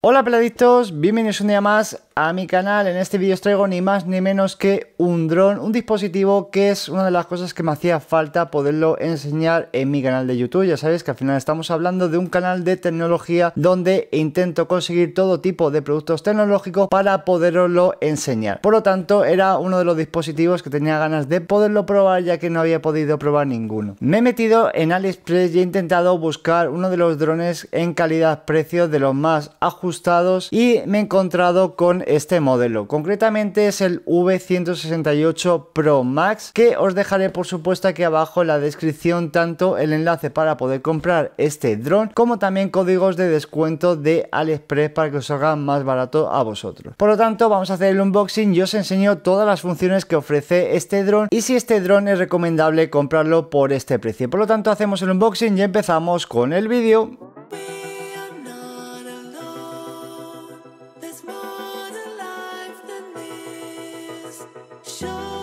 Hola peladitos, bienvenidos un día más a mi canal. En este vídeo os traigo ni más ni menos que un dron, un dispositivo que es una de las cosas que me hacía falta poderlo enseñar en mi canal de YouTube. Ya sabéis que al final estamos hablando de un canal de tecnología donde intento conseguir todo tipo de productos tecnológicos para poderlo enseñar. Por lo tanto, era uno de los dispositivos que tenía ganas de poderlo probar ya que no había podido probar ninguno. Me he metido en AliExpress y he intentado buscar uno de los drones en calidad-precio de los más ajustados y me he encontrado con este modelo. Concretamente es el V168 Pro Max, que os dejaré por supuesto aquí abajo en la descripción tanto el enlace para poder comprar este dron, como también códigos de descuento de AliExpress para que os haga más barato a vosotros. Por lo tanto, vamos a hacer el unboxing yo os enseño todas las funciones que ofrece este dron y si este dron es recomendable comprarlo por este precio. Por lo tanto, hacemos el unboxing y empezamos con el vídeo. show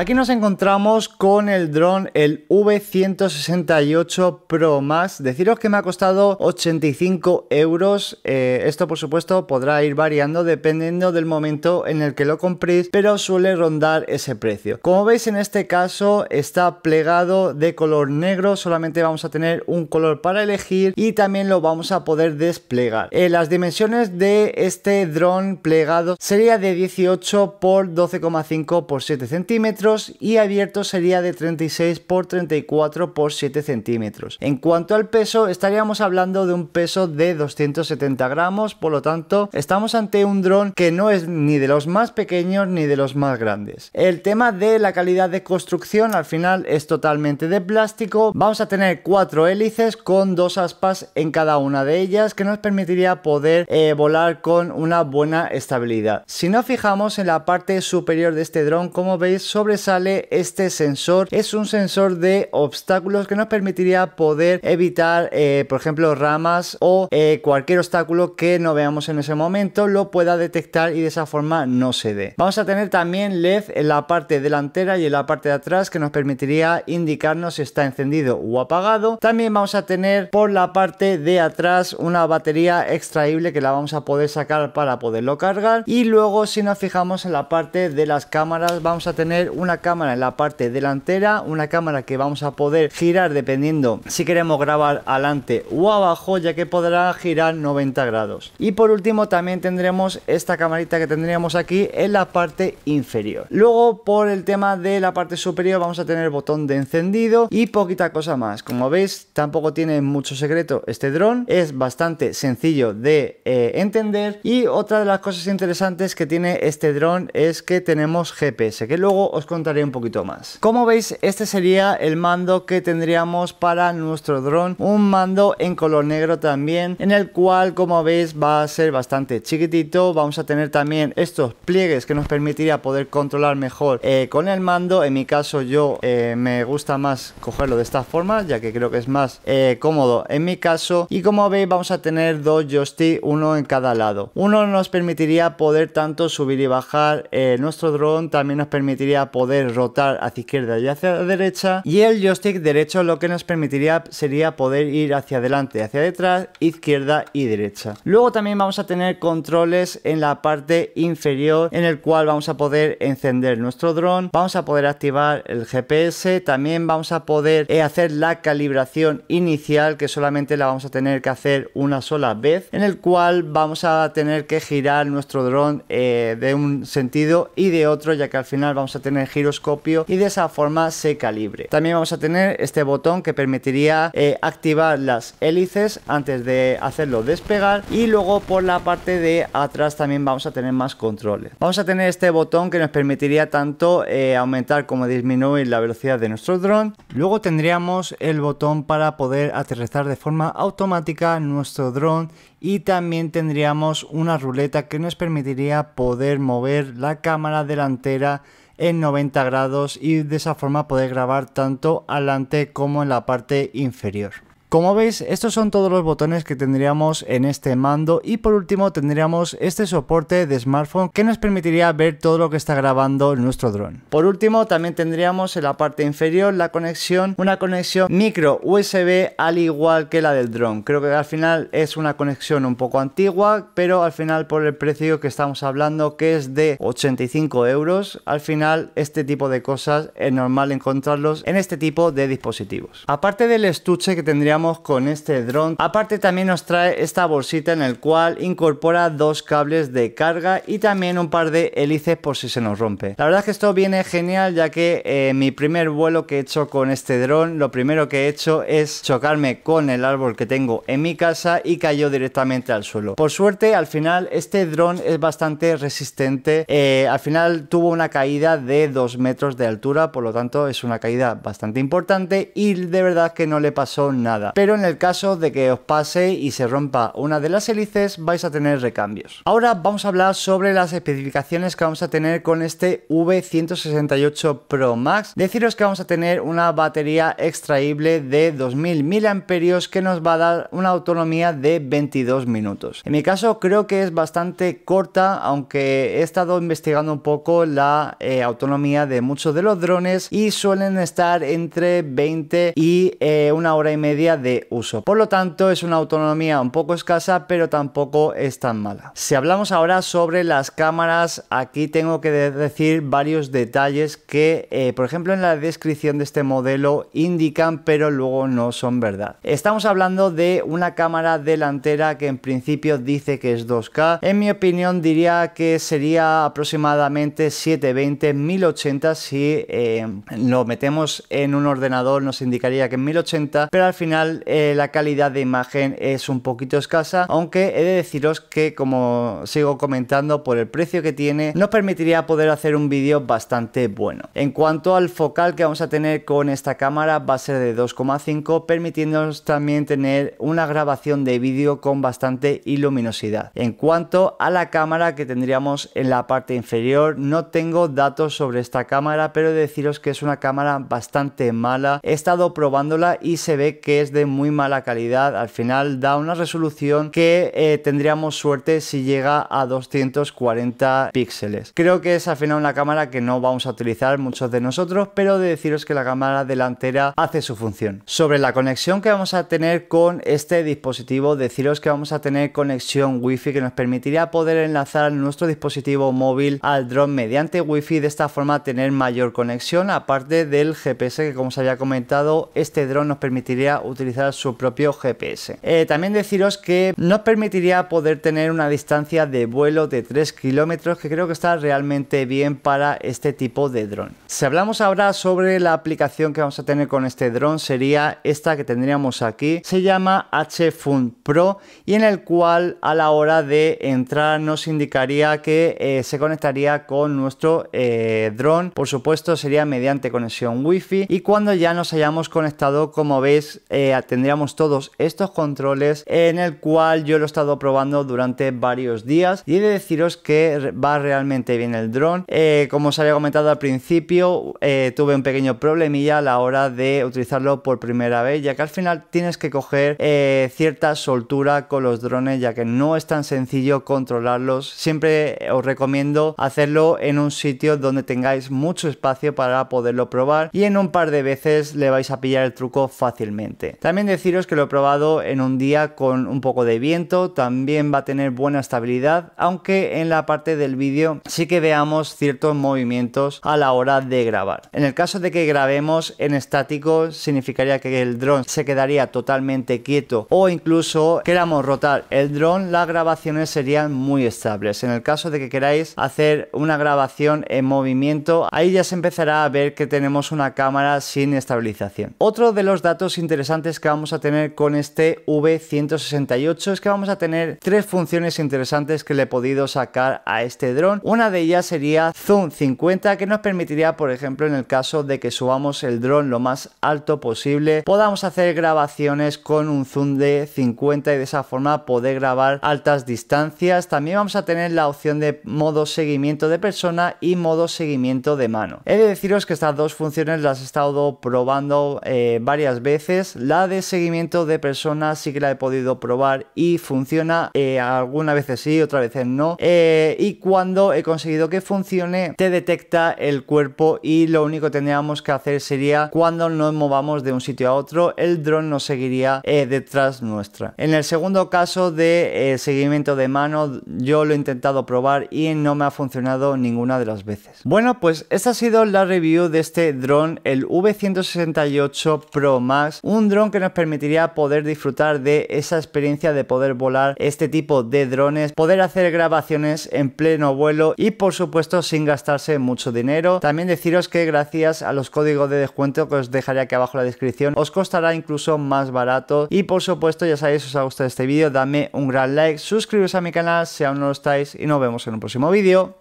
Aquí nos encontramos con el dron, el V168 Pro Max. Deciros que me ha costado 85 euros. Eh, esto, por supuesto, podrá ir variando dependiendo del momento en el que lo compréis, pero suele rondar ese precio. Como veis, en este caso está plegado de color negro. Solamente vamos a tener un color para elegir y también lo vamos a poder desplegar. Eh, las dimensiones de este dron plegado sería de 18 por 12,5 x 7 centímetros y abierto sería de 36 por 34 x 7 centímetros. En cuanto al peso, estaríamos hablando de un peso de 270 gramos, por lo tanto, estamos ante un dron que no es ni de los más pequeños ni de los más grandes. El tema de la calidad de construcción al final es totalmente de plástico. Vamos a tener cuatro hélices con dos aspas en cada una de ellas que nos permitiría poder eh, volar con una buena estabilidad. Si nos fijamos en la parte superior de este dron, como veis, sobre sale este sensor es un sensor de obstáculos que nos permitiría poder evitar eh, por ejemplo ramas o eh, cualquier obstáculo que no veamos en ese momento lo pueda detectar y de esa forma no se dé vamos a tener también led en la parte delantera y en la parte de atrás que nos permitiría indicarnos si está encendido o apagado también vamos a tener por la parte de atrás una batería extraíble que la vamos a poder sacar para poderlo cargar y luego si nos fijamos en la parte de las cámaras vamos a tener una cámara en la parte delantera, una cámara que vamos a poder girar dependiendo si queremos grabar adelante o abajo, ya que podrá girar 90 grados. Y por último también tendremos esta camarita que tendríamos aquí en la parte inferior. Luego por el tema de la parte superior vamos a tener botón de encendido y poquita cosa más. Como veis tampoco tiene mucho secreto este dron, es bastante sencillo de eh, entender y otra de las cosas interesantes que tiene este dron es que tenemos GPS, que luego os contaré un poquito más. Como veis, este sería el mando que tendríamos para nuestro dron. Un mando en color negro también, en el cual, como veis, va a ser bastante chiquitito. Vamos a tener también estos pliegues que nos permitiría poder controlar mejor eh, con el mando. En mi caso, yo eh, me gusta más cogerlo de esta forma, ya que creo que es más eh, cómodo en mi caso. Y como veis, vamos a tener dos joystick, uno en cada lado. Uno nos permitiría poder tanto subir y bajar nuestro dron, también nos permitiría poder poder rotar hacia izquierda y hacia derecha y el joystick derecho lo que nos permitiría sería poder ir hacia adelante, hacia detrás, izquierda y derecha. Luego también vamos a tener controles en la parte inferior en el cual vamos a poder encender nuestro dron, vamos a poder activar el GPS, también vamos a poder eh, hacer la calibración inicial que solamente la vamos a tener que hacer una sola vez, en el cual vamos a tener que girar nuestro dron eh, de un sentido y de otro, ya que al final vamos a tener giroscopio y de esa forma se calibre. También vamos a tener este botón que permitiría eh, activar las hélices antes de hacerlo despegar y luego por la parte de atrás también vamos a tener más controles. Vamos a tener este botón que nos permitiría tanto eh, aumentar como disminuir la velocidad de nuestro dron. Luego tendríamos el botón para poder aterrizar de forma automática nuestro dron y también tendríamos una ruleta que nos permitiría poder mover la cámara delantera en 90 grados y de esa forma poder grabar tanto adelante como en la parte inferior. Como veis, estos son todos los botones que tendríamos en este mando y por último tendríamos este soporte de smartphone que nos permitiría ver todo lo que está grabando nuestro dron. Por último, también tendríamos en la parte inferior la conexión, una conexión micro USB al igual que la del dron. Creo que al final es una conexión un poco antigua, pero al final por el precio que estamos hablando que es de 85 euros, al final este tipo de cosas es normal encontrarlos en este tipo de dispositivos. Aparte del estuche que tendríamos con este dron. Aparte también nos trae esta bolsita en el cual incorpora dos cables de carga y también un par de hélices por si se nos rompe. La verdad es que esto viene genial ya que eh, mi primer vuelo que he hecho con este dron, lo primero que he hecho es chocarme con el árbol que tengo en mi casa y cayó directamente al suelo. Por suerte al final este dron es bastante resistente. Eh, al final tuvo una caída de 2 metros de altura, por lo tanto es una caída bastante importante y de verdad que no le pasó nada. Pero en el caso de que os pase y se rompa una de las hélices, vais a tener recambios. Ahora vamos a hablar sobre las especificaciones que vamos a tener con este V168 Pro Max. Deciros que vamos a tener una batería extraíble de 2000 mAh que nos va a dar una autonomía de 22 minutos. En mi caso creo que es bastante corta, aunque he estado investigando un poco la eh, autonomía de muchos de los drones y suelen estar entre 20 y eh, una hora y media de uso. Por lo tanto, es una autonomía un poco escasa, pero tampoco es tan mala. Si hablamos ahora sobre las cámaras, aquí tengo que decir varios detalles que, eh, por ejemplo, en la descripción de este modelo indican, pero luego no son verdad. Estamos hablando de una cámara delantera que en principio dice que es 2K. En mi opinión, diría que sería aproximadamente 720, 1080 si eh, lo metemos en un ordenador, nos indicaría que en 1080, pero al final eh, la calidad de imagen es un poquito escasa, aunque he de deciros que como sigo comentando por el precio que tiene, nos permitiría poder hacer un vídeo bastante bueno. En cuanto al focal que vamos a tener con esta cámara va a ser de 2,5 permitiéndonos también tener una grabación de vídeo con bastante iluminosidad En cuanto a la cámara que tendríamos en la parte inferior, no tengo datos sobre esta cámara, pero deciros que es una cámara bastante mala. He estado probándola y se ve que es de muy mala calidad. Al final da una resolución que eh, tendríamos suerte si llega a 240 píxeles. Creo que es al final una cámara que no vamos a utilizar muchos de nosotros, pero deciros que la cámara delantera hace su función. Sobre la conexión que vamos a tener con este dispositivo, deciros que vamos a tener conexión wifi que nos permitiría poder enlazar nuestro dispositivo móvil al dron mediante wifi, de esta forma tener mayor conexión, aparte del GPS que como os había comentado, este drone nos permitiría utilizar su propio GPS. Eh, también deciros que nos permitiría poder tener una distancia de vuelo de 3 kilómetros que creo que está realmente bien para este tipo de dron. Si hablamos ahora sobre la aplicación que vamos a tener con este dron sería esta que tendríamos aquí. Se llama HFun Pro y en el cual a la hora de entrar nos indicaría que eh, se conectaría con nuestro eh, dron. Por supuesto sería mediante conexión wifi y cuando ya nos hayamos conectado como veis eh, tendríamos todos estos controles en el cual yo lo he estado probando durante varios días y he de deciros que va realmente bien el dron. Eh, como os había comentado al principio, eh, tuve un pequeño problemilla a la hora de utilizarlo por primera vez, ya que al final tienes que coger eh, cierta soltura con los drones, ya que no es tan sencillo controlarlos. Siempre os recomiendo hacerlo en un sitio donde tengáis mucho espacio para poderlo probar y en un par de veces le vais a pillar el truco fácilmente. También deciros que lo he probado en un día con un poco de viento, también va a tener buena estabilidad, aunque en la parte del vídeo sí que veamos ciertos movimientos a la hora de grabar. En el caso de que grabemos en estático, significaría que el dron se quedaría totalmente quieto o incluso queramos rotar el dron, las grabaciones serían muy estables. En el caso de que queráis hacer una grabación en movimiento, ahí ya se empezará a ver que tenemos una cámara sin estabilización. Otro de los datos interesantes que vamos a tener con este V168 es que vamos a tener tres funciones interesantes que le he podido sacar a este dron. Una de ellas sería zoom 50 que nos permitiría, por ejemplo, en el caso de que subamos el dron lo más alto posible, podamos hacer grabaciones con un zoom de 50 y de esa forma poder grabar altas distancias. También vamos a tener la opción de modo seguimiento de persona y modo seguimiento de mano. He de deciros que estas dos funciones las he estado probando eh, varias veces. La de seguimiento de personas sí que la he podido probar y funciona eh, algunas veces sí, otras veces no. Eh, y cuando he conseguido que funcione, te detecta el cuerpo y lo único que tendríamos que hacer sería cuando nos movamos de un sitio a otro, el dron nos seguiría eh, detrás nuestra. En el segundo caso de seguimiento de mano, yo lo he intentado probar y no me ha funcionado ninguna de las veces. Bueno, pues esta ha sido la review de este dron, el V168 Pro Max, un dron que nos permitiría poder disfrutar de esa experiencia de poder volar este tipo de drones, poder hacer grabaciones en pleno vuelo y por supuesto sin gastarse mucho dinero. También deciros que gracias a los códigos de descuento que os dejaré aquí abajo en la descripción, os costará incluso más barato. Y por supuesto, ya sabéis, si os ha gustado este vídeo, dame un gran like, suscribiros a mi canal si aún no lo estáis y nos vemos en un próximo vídeo.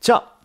¡Chao!